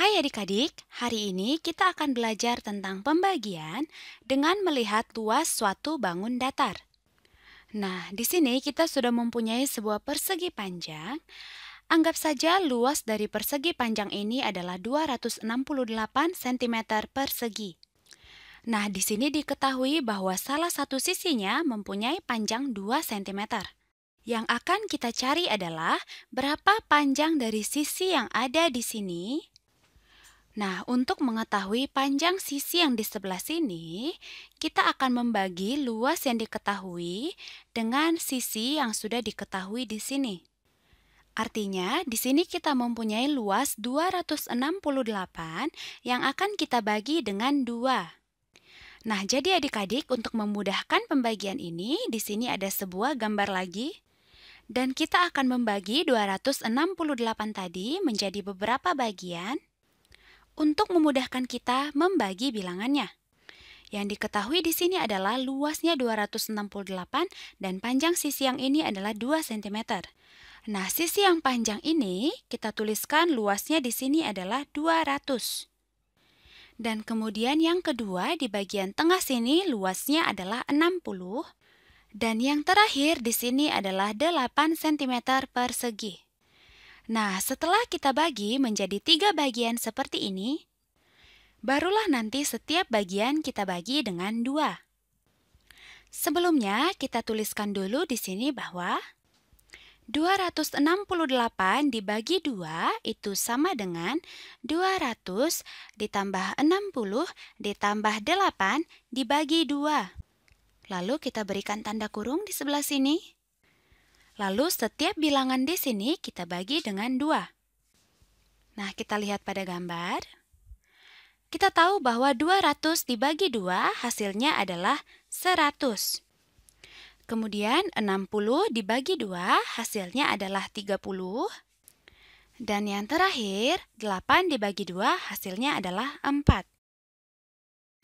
Hai adik-adik, hari ini kita akan belajar tentang pembagian dengan melihat luas suatu bangun datar. Nah, di sini kita sudah mempunyai sebuah persegi panjang. Anggap saja luas dari persegi panjang ini adalah 268 cm persegi. Nah, di sini diketahui bahwa salah satu sisinya mempunyai panjang 2 cm. Yang akan kita cari adalah berapa panjang dari sisi yang ada di sini Nah, untuk mengetahui panjang sisi yang di sebelah sini, kita akan membagi luas yang diketahui dengan sisi yang sudah diketahui di sini. Artinya, di sini kita mempunyai luas 268 yang akan kita bagi dengan 2. Nah, jadi adik-adik untuk memudahkan pembagian ini, di sini ada sebuah gambar lagi. Dan kita akan membagi 268 tadi menjadi beberapa bagian untuk memudahkan kita membagi bilangannya. Yang diketahui di sini adalah luasnya 268 dan panjang sisi yang ini adalah 2 cm. Nah, sisi yang panjang ini kita tuliskan luasnya di sini adalah 200. Dan kemudian yang kedua di bagian tengah sini luasnya adalah 60 dan yang terakhir di sini adalah 8 cm persegi. Nah, setelah kita bagi menjadi tiga bagian seperti ini, barulah nanti setiap bagian kita bagi dengan dua. Sebelumnya, kita tuliskan dulu di sini bahwa 268 dibagi 2 itu sama dengan 200 ditambah 60 ditambah 8 dibagi 2. Lalu kita berikan tanda kurung di sebelah sini. Lalu setiap bilangan di sini kita bagi dengan 2. Nah, kita lihat pada gambar. Kita tahu bahwa 200 dibagi 2 hasilnya adalah 100. Kemudian 60 dibagi 2 hasilnya adalah 30. Dan yang terakhir, 8 dibagi 2 hasilnya adalah 4.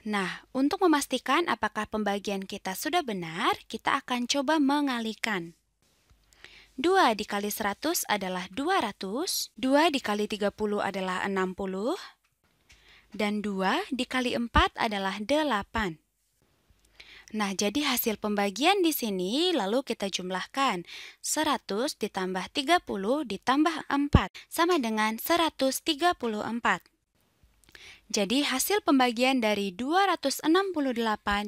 Nah, untuk memastikan apakah pembagian kita sudah benar, kita akan coba mengalikan. 2 dikali 100 adalah 200, 2 dikali 30 adalah 60, dan 2 dikali 4 adalah 8. Nah, jadi hasil pembagian di sini lalu kita jumlahkan 100 ditambah 30 ditambah 4 sama dengan 134. Jadi hasil pembagian dari 268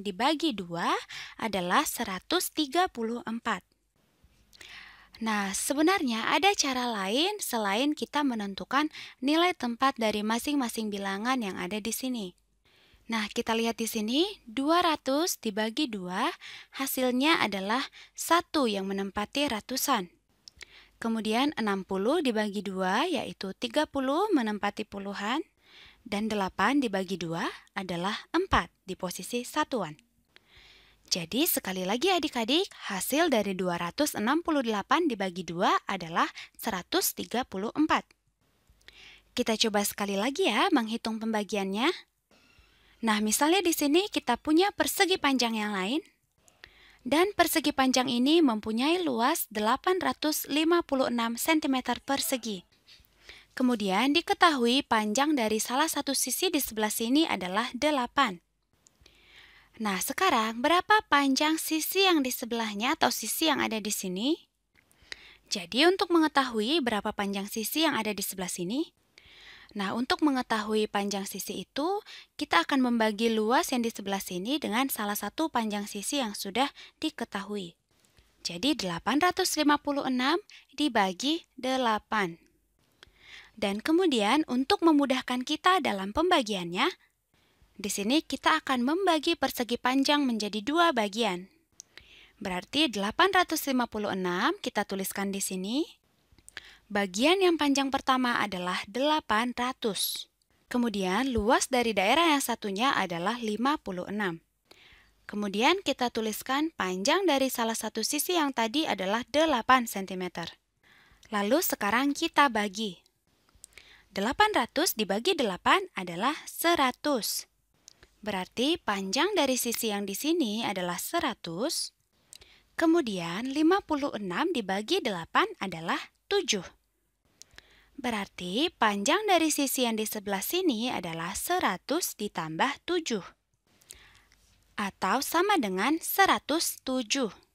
dibagi 2 adalah 134. Nah, sebenarnya ada cara lain selain kita menentukan nilai tempat dari masing-masing bilangan yang ada di sini. Nah, kita lihat di sini 200 dibagi 2 hasilnya adalah 1 yang menempati ratusan. Kemudian 60 dibagi 2 yaitu 30 menempati puluhan dan 8 dibagi 2 adalah 4 di posisi satuan. Jadi sekali lagi adik-adik, hasil dari 268 dibagi 2 adalah 134. Kita coba sekali lagi ya menghitung pembagiannya. Nah, misalnya di sini kita punya persegi panjang yang lain. Dan persegi panjang ini mempunyai luas 856 cm persegi. Kemudian diketahui panjang dari salah satu sisi di sebelah sini adalah 8. Nah, sekarang berapa panjang sisi yang di sebelahnya atau sisi yang ada di sini? Jadi, untuk mengetahui berapa panjang sisi yang ada di sebelah sini, nah, untuk mengetahui panjang sisi itu, kita akan membagi luas yang di sebelah sini dengan salah satu panjang sisi yang sudah diketahui. Jadi, 856 dibagi 8. Dan kemudian, untuk memudahkan kita dalam pembagiannya, di sini kita akan membagi persegi panjang menjadi dua bagian. Berarti 856 kita tuliskan di sini. Bagian yang panjang pertama adalah 800. Kemudian luas dari daerah yang satunya adalah 56. Kemudian kita tuliskan panjang dari salah satu sisi yang tadi adalah 8 cm. Lalu sekarang kita bagi. 800 dibagi 8 adalah 100. Berarti panjang dari sisi yang di sini adalah 100. Kemudian 56 dibagi 8 adalah 7. Berarti panjang dari sisi yang di sebelah sini adalah 100 ditambah 7. Atau sama dengan 107.